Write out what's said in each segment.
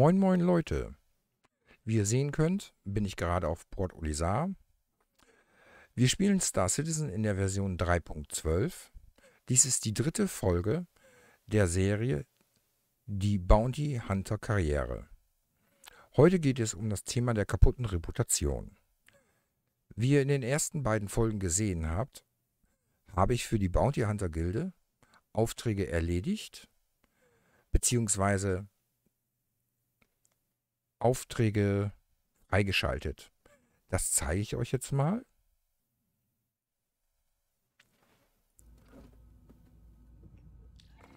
Moin moin Leute. Wie ihr sehen könnt, bin ich gerade auf Port Olisar. Wir spielen Star Citizen in der Version 3.12. Dies ist die dritte Folge der Serie Die Bounty Hunter Karriere. Heute geht es um das Thema der kaputten Reputation. Wie ihr in den ersten beiden Folgen gesehen habt, habe ich für die Bounty Hunter Gilde Aufträge erledigt, beziehungsweise Aufträge freigeschaltet. Das zeige ich euch jetzt mal.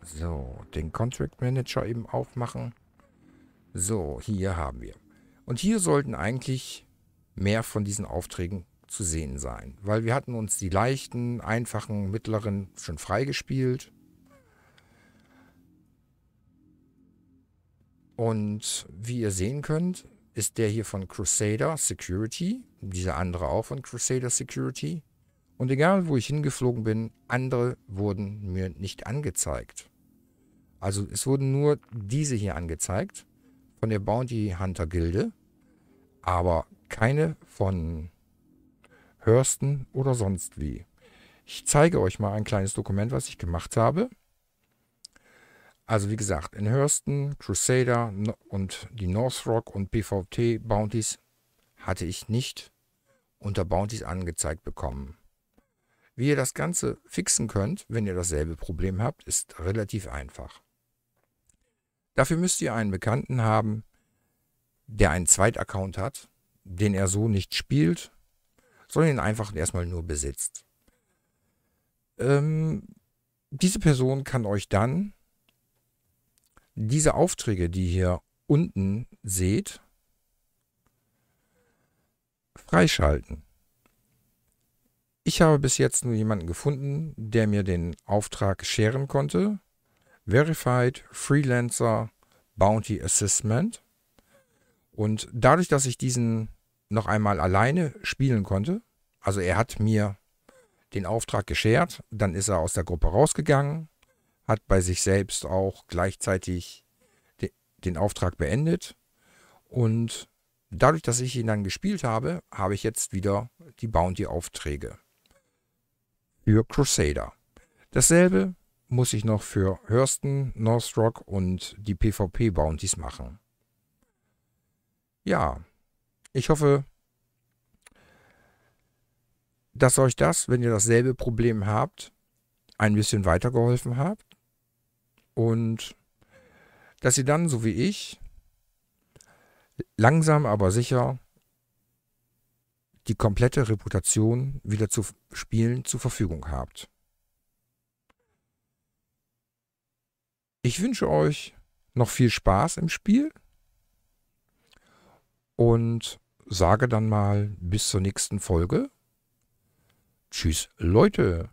So, den Contract Manager eben aufmachen. So, hier haben wir. Und hier sollten eigentlich mehr von diesen Aufträgen zu sehen sein, weil wir hatten uns die leichten, einfachen, mittleren schon freigespielt. Und wie ihr sehen könnt, ist der hier von Crusader Security, dieser andere auch von Crusader Security. Und egal, wo ich hingeflogen bin, andere wurden mir nicht angezeigt. Also es wurden nur diese hier angezeigt von der Bounty Hunter Gilde, aber keine von Hörsten oder sonst wie. Ich zeige euch mal ein kleines Dokument, was ich gemacht habe. Also wie gesagt, in Hurston, Crusader und die Northrock und PVT Bounties hatte ich nicht unter Bounties angezeigt bekommen. Wie ihr das Ganze fixen könnt, wenn ihr dasselbe Problem habt, ist relativ einfach. Dafür müsst ihr einen Bekannten haben, der einen Zweitaccount hat, den er so nicht spielt, sondern ihn einfach erstmal nur besitzt. Ähm, diese Person kann euch dann diese Aufträge, die ihr unten seht, freischalten. Ich habe bis jetzt nur jemanden gefunden, der mir den Auftrag scheren konnte. Verified Freelancer Bounty Assessment. Und dadurch, dass ich diesen noch einmal alleine spielen konnte, also er hat mir den Auftrag geschert, dann ist er aus der Gruppe rausgegangen, hat bei sich selbst auch gleichzeitig de, den Auftrag beendet. Und dadurch, dass ich ihn dann gespielt habe, habe ich jetzt wieder die Bounty-Aufträge für Crusader. Dasselbe muss ich noch für Hurston, Northrock und die PvP-Bounties machen. Ja, ich hoffe, dass euch das, wenn ihr dasselbe Problem habt, ein bisschen weitergeholfen habt. Und dass sie dann, so wie ich, langsam aber sicher die komplette Reputation wieder zu spielen zur Verfügung habt. Ich wünsche euch noch viel Spaß im Spiel und sage dann mal bis zur nächsten Folge. Tschüss Leute!